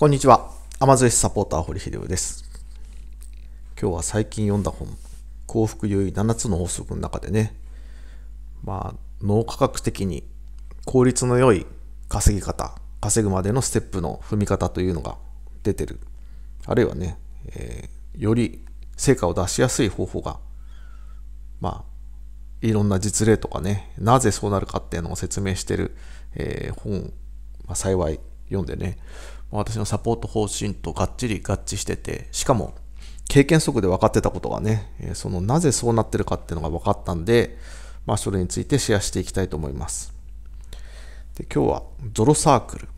こんにちは。ゾ寿スサポーター、堀秀夫です。今日は最近読んだ本、幸福優位7つの法則の中でね、まあ、脳科学的に効率の良い稼ぎ方、稼ぐまでのステップの踏み方というのが出てる。あるいはね、えー、より成果を出しやすい方法が、まあ、いろんな実例とかね、なぜそうなるかっていうのを説明してる、えー、本、まあ、幸い読んでね、私のサポート方針とがっちり合致してて、しかも経験則で分かってたことがね、そのなぜそうなってるかっていうのが分かったんで、まあ、それについてシェアしていきたいと思います。で今日はゾロサークル。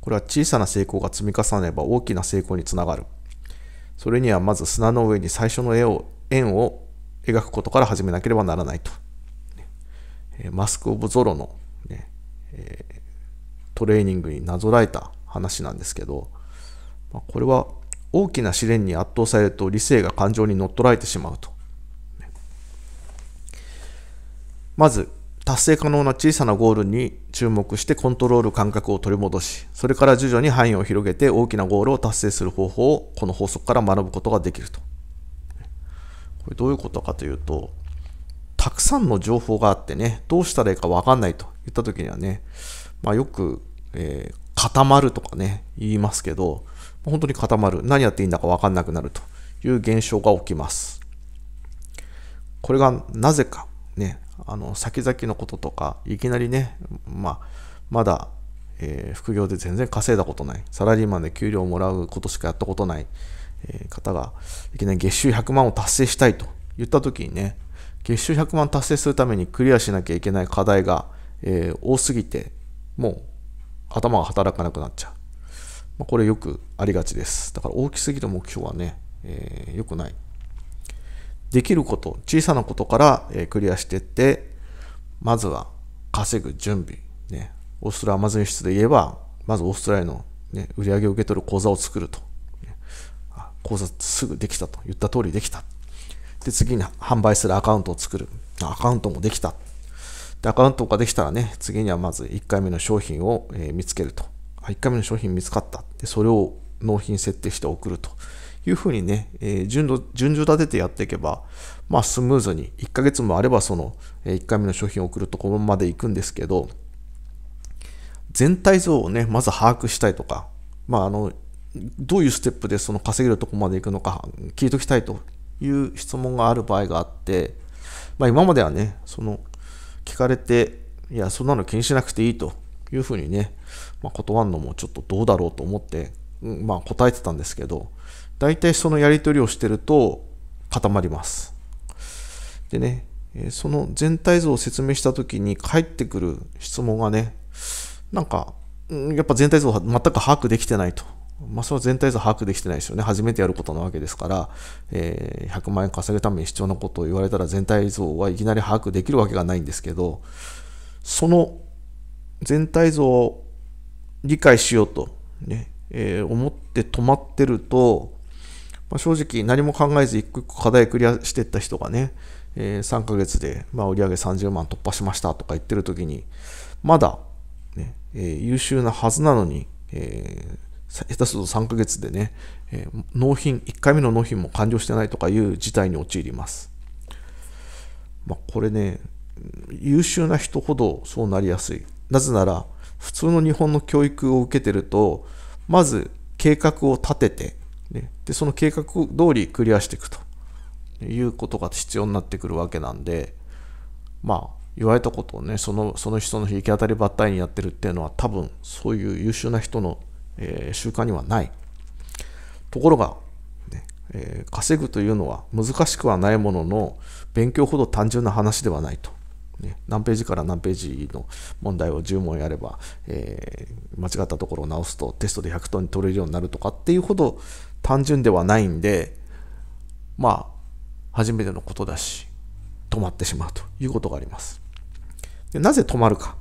これは小さな成功が積み重ねれば大きな成功につながる。それにはまず砂の上に最初の絵を円を描くことから始めなければならないと。マスク・オブ・ゾロの、ねトレーニングになぞらえた話なんですけど、まこれは大きな試練に圧倒されると理性が感情に乗っ取られてしまうと。まず、達成可能な小さなゴールに注目してコントロール感覚を取り戻し、それから徐々に範囲を広げて大きなゴールを達成する方法をこの法則から学ぶことができると。これどういうことかというと、たくさんの情報があってね、どうしたらいいかわかんないと言った時にはね、まあ、よく、えー、固まるとかね、言いますけど、本当に固まる。何やっていいんだかわかんなくなるという現象が起きます。これがなぜか、ね、あの、先々のこととか、いきなりね、まあ、まだ、えー、副業で全然稼いだことない、サラリーマンで給料をもらうことしかやったことない、えー、方が、いきなり月収100万を達成したいと言った時にね、月収100万達成するためにクリアしなきゃいけない課題が、えー、多すぎて、もう頭が働かなくなっちゃう。まあ、これよくありがちです。だから大きすぎる目標はね、えー、良くない。できること、小さなことから、えー、クリアしていって、まずは稼ぐ準備。ね、オーストラリアマズン輸出で言えば、まずオーストラリアの、ね、売り上げを受け取る口座を作ると。口座すぐできたと。言った通りできた。で、次に販売するアカウントを作る。アカウントもできた。で、アカウントができたらね、次にはまず1回目の商品を、え見つけると。1回目の商品見つかった。で、それを納品設定して送るというふうにね、えー、順順序立ててやっていけば、まあスムーズに1ヶ月もあればその1回目の商品を送るところまで行くんですけど、全体像をね、まず把握したいとか、まああの、どういうステップでその稼げるとこまで行くのか聞いときたいという質問がある場合があって、まあ今まではね、その聞かれて、いや、そんなの気にしなくていいというふうにね、まあ、断るのもちょっとどうだろうと思って、うん、まあ、答えてたんですけど、大体そのやり取りをしてると固まります。でね、その全体像を説明した時に返ってくる質問がね、なんか、やっぱ全体像は全く把握できてないとまあ、それは全体像把握できてないですよね。初めてやることなわけですから、えー、100万円稼ぐために必要なことを言われたら全体像はいきなり把握できるわけがないんですけど、その全体像を理解しようとね、えー、思って止まってると、まあ、正直何も考えず一個一個課題クリアしていった人がね、えー、3ヶ月で、まあ、売上30万突破しましたとか言ってる時に、まだね、ねえー、優秀なはずなのに、えー下手すると3ヶ月でね、えー、納品、1回目の納品も完了してないとかいう事態に陥ります。まあ、これね、優秀な人ほどそうなりやすい。なぜなら、普通の日本の教育を受けてると、まず計画を立てて、ね、でその計画通りクリアしていくということが必要になってくるわけなんで、まあ、言われたことをねそのその人の日行き当たりばったりにやってるっていうのは多分そういう優秀な人のえー、習慣にはない。ところが、ねえー、稼ぐというのは難しくはないものの、勉強ほど単純な話ではないと。ね、何ページから何ページの問題を10問やれば、えー、間違ったところを直すとテストで100トン取れるようになるとかっていうほど単純ではないんでまあ初めてのことだし止まってしまうということがありますでなぜ止まるか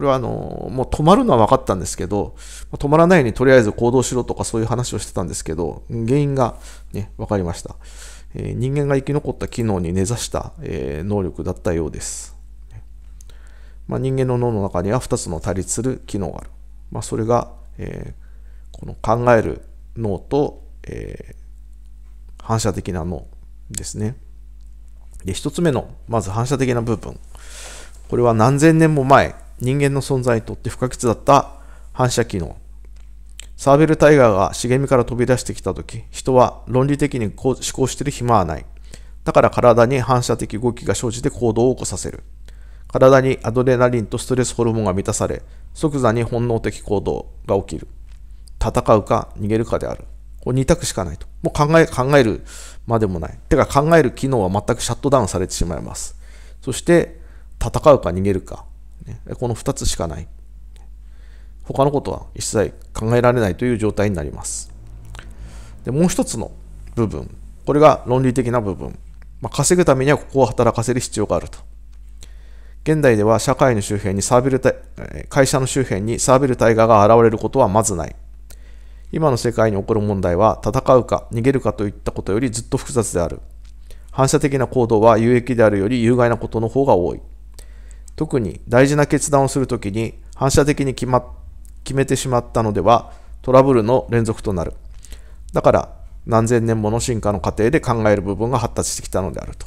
これはあの、もう止まるのは分かったんですけど、止まらないようにとりあえず行動しろとかそういう話をしてたんですけど、原因がね、分かりました。えー、人間が生き残った機能に根ざした、えー、能力だったようです。まあ、人間の脳の中には2つの対立する機能がある。まあ、それが、えー、この考える脳と、え反射的な脳ですね。で、1つ目の、まず反射的な部分。これは何千年も前人間の存在にとって不可欠だった反射機能。サーベルタイガーが茂みから飛び出してきたとき、人は論理的に思考してる暇はない。だから体に反射的動きが生じて行動を起こさせる。体にアドレナリンとストレスホルモンが満たされ、即座に本能的行動が起きる。戦うか逃げるかである。これ2択しかないと。もう考え、考えるまでもない。てか考える機能は全くシャットダウンされてしまいます。そして、戦うか逃げるか。この2つしかない。他のことは一切考えられないという状態になります。でもう一つの部分、これが論理的な部分。まあ、稼ぐためにはここを働かせる必要があると。現代では社会の周辺にサービル会社の周辺にサービル対ガが現れることはまずない。今の世界に起こる問題は戦うか逃げるかといったことよりずっと複雑である。反射的な行動は有益であるより有害なことの方が多い。特に大事な決断をするときに反射的に決,、ま、決めてしまったのではトラブルの連続となる。だから何千年もの進化の過程で考える部分が発達してきたのであると。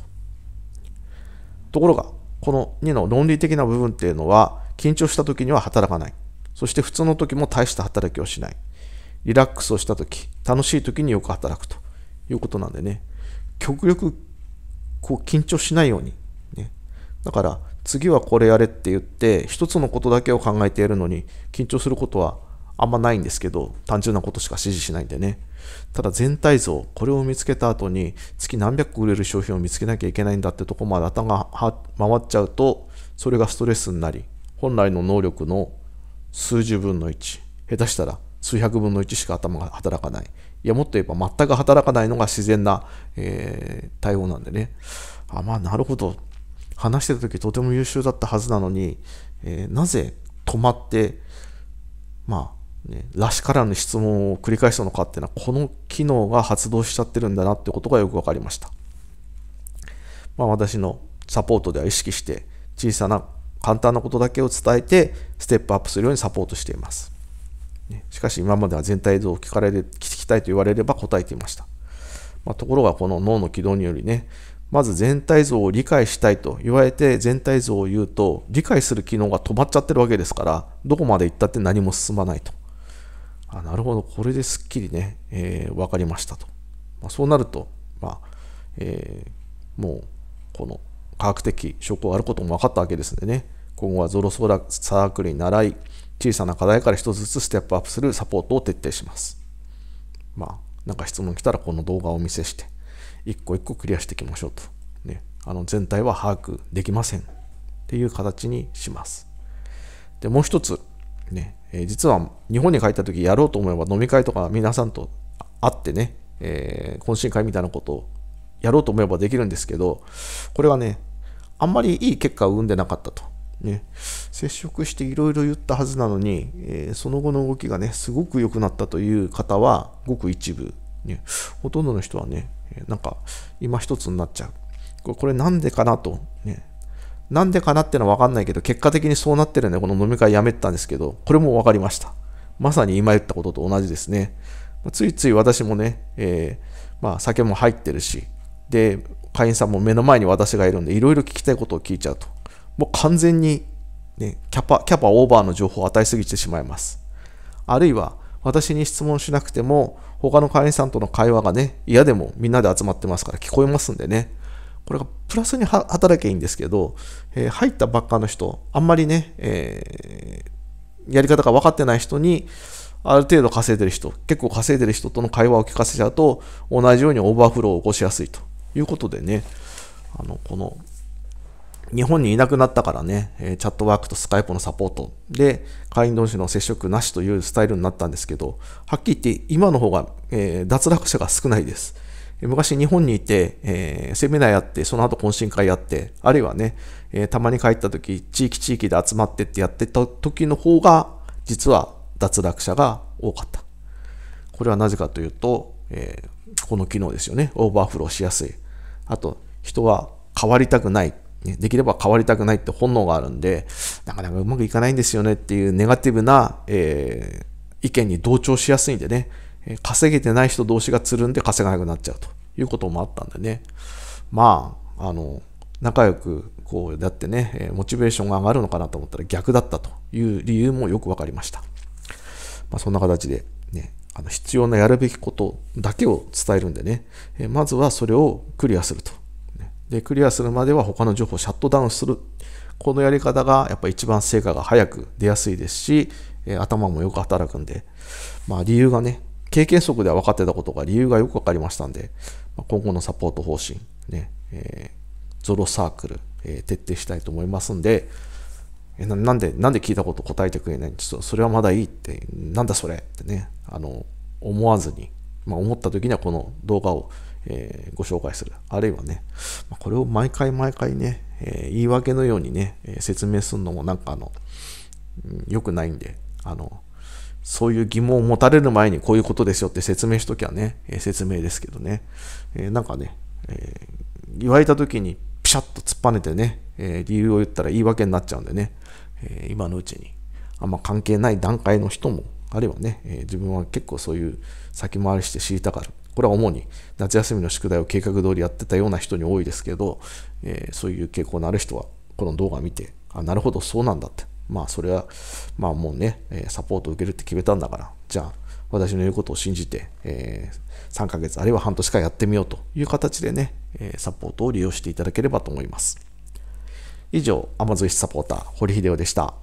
ところが、この2の論理的な部分っていうのは緊張した時には働かない。そして普通の時も大した働きをしない。リラックスをした時、楽しい時によく働くということなんでね、極力こう緊張しないように。ね、だから、次はこれやれって言って一つのことだけを考えてやるのに緊張することはあんまないんですけど単純なことしか指示しないんでねただ全体像これを見つけた後に月何百個売れる商品を見つけなきゃいけないんだってとこまで頭が回っちゃうとそれがストレスになり本来の能力の数十分の1下手したら数百分の1しか頭が働かないいやもっと言えば全く働かないのが自然な、えー、対応なんでねあまあなるほど話してた時とても優秀だったはずなのに、えー、なぜ止まって、まあ、ね、らしからぬ質問を繰り返したのかっていうのは、この機能が発動しちゃってるんだなってことがよく分かりました。まあ、私のサポートでは意識して、小さな簡単なことだけを伝えて、ステップアップするようにサポートしています。しかし今までは全体像を聞かれて、聞きたいと言われれば答えていました。まあ、ところがこの脳の軌道によりね、まず全体像を理解したいと言われて全体像を言うと、理解する機能が止まっちゃってるわけですから、どこまで行ったって何も進まないと。あなるほど、これですっきりね、えー、分かりましたと。まあ、そうなると、まあえー、もうこの科学的証拠があることも分かったわけですのでね、今後はゾロソーラサークルに習い、小さな課題から一つずつステップアップするサポートを徹底します。まあ、なんか質問来たらこの動画をお見せして、一個一個クリアしていきましょうと。ね、あの全体は把握できませんっていう形にします。で、もう一つ、ね、え実は日本に帰った時やろうと思えば飲み会とか皆さんと会ってね、えー、懇親会みたいなことをやろうと思えばできるんですけど、これはね、あんまりいい結果を生んでなかったと。ね、接触していろいろ言ったはずなのに、えー、その後の動きがね、すごく良くなったという方は、ごく一部、ね、ほとんどの人はね、なんか今一つになっちゃう。これなんでかなと、ね。なんでかなってのは分かんないけど、結果的にそうなってるんで、この飲み会やめてたんですけど、これも分かりました。まさに今言ったことと同じですね。ついつい私もね、えー、まあ酒も入ってるし、で、会員さんも目の前に私がいるんで、いろいろ聞きたいことを聞いちゃうと。もう完全に、ね、キャパ、キャパオーバーの情報を与えすぎてしまいます。あるいは、私に質問しなくても、他の会員さんとの会話がね、嫌でもみんなで集まってますから聞こえますんでね。これがプラスに働きゃいいんですけど、えー、入ったばっかの人、あんまりね、えー、やり方が分かってない人に、ある程度稼いでる人、結構稼いでる人との会話を聞かせちゃうと、同じようにオーバーフローを起こしやすいということでね、あの、この日本にいなくなったからね、えチャットワークとスカイプのサポートで、会員同士の接触なしというスタイルになったんですけど、はっきり言って今の方が、え脱落者が少ないです。昔日本にいて、えー、セミナーやって、その後懇親会やって、あるいはね、えー、たまに帰った時、地域地域で集まってってやってた時の方が、実は脱落者が多かった。これはなぜかというと、えー、この機能ですよね。オーバーフローしやすい。あと、人は変わりたくない。ね、できれば変わりたくないって本能があるんで、なかなかうまくいかないんですよねっていうネガティブな、えー、意見に同調しやすいんでね、稼げてない人同士がつるんで稼がなくなっちゃうということもあったんでね、まあ、あの、仲良くこうやってね、モチベーションが上がるのかなと思ったら逆だったという理由もよく分かりました。まあ、そんな形で、ね、あの必要なやるべきことだけを伝えるんでね、まずはそれをクリアすると。で、クリアするまでは他の情報をシャットダウンする。このやり方がやっぱ一番成果が早く出やすいですし、え頭もよく働くんで、まあ理由がね、経験則では分かってたことが理由がよく分かりましたんで、ま今後のサポート方針、ね、えー、ゾロサークル、えー、徹底したいと思いますんで、えななんで、なんで聞いたこと答えてくれないんですそれはまだいいって、なんだそれってね、あの、思わずに、まあ、思った時にはこの動画をえー、ご紹介する。あるいはね、これを毎回毎回ね、えー、言い訳のようにね、え説明するのもなんかあの、良、うん、くないんで、あの、そういう疑問を持たれる前にこういうことですよって説明しときゃね、えー、説明ですけどね、えー、なんかね、えー、言われた時にピシャッと突っぱねてね、え理由を言ったら言い訳になっちゃうんでね、え今のうちに、あんま関係ない段階の人も、あるいはね、え自分は結構そういう先回りして知りたがる。これは主に夏休みの宿題を計画通りやってたような人に多いですけど、えー、そういう傾向のある人はこの動画を見て、あ、なるほど、そうなんだって。まあ、それは、まあもうね、サポートを受けるって決めたんだから、じゃあ、私の言うことを信じて、えー、3ヶ月あるいは半年間やってみようという形でね、えサポートを利用していただければと思います。以上、アマゾイスサポーター、堀秀夫でした。